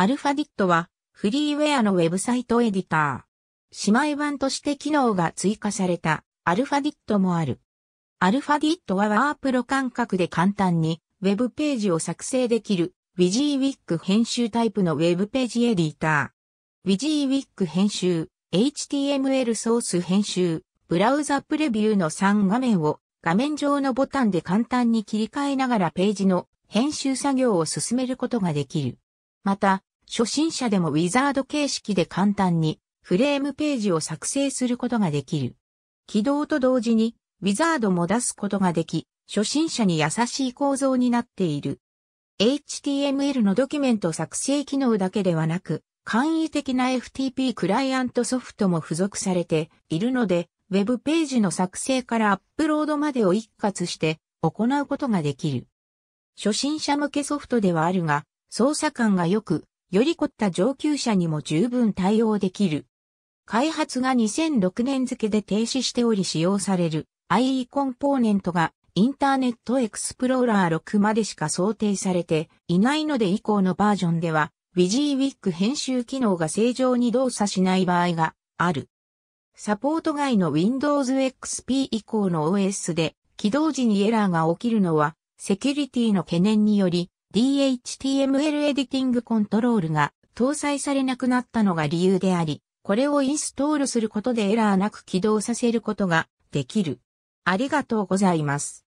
アルファディットはフリーウェアのウェブサイトエディター。姉妹版として機能が追加されたアルファディットもある。アルファディットはワープロ感覚で簡単にウェブページを作成できる WYGWIC 編集タイプのウェブページエディター。WYGWIC 編集、HTML ソース編集、ブラウザプレビューの3画面を画面上のボタンで簡単に切り替えながらページの編集作業を進めることができる。また、初心者でもウィザード形式で簡単にフレームページを作成することができる。起動と同時にウィザードも出すことができ、初心者に優しい構造になっている。HTML のドキュメント作成機能だけではなく、簡易的な FTP クライアントソフトも付属されているので、ウェブページの作成からアップロードまでを一括して行うことができる。初心者向けソフトではあるが、操作感が良く、より凝った上級者にも十分対応できる。開発が2006年付で停止しており使用される IE コンポーネントがインターネットエクスプローラー6までしか想定されていないので以降のバージョンでは WYGWIC 編集機能が正常に動作しない場合がある。サポート外の Windows XP 以降の OS で起動時にエラーが起きるのはセキュリティの懸念により DHTML エディティングコントロールが搭載されなくなったのが理由であり、これをインストールすることでエラーなく起動させることができる。ありがとうございます。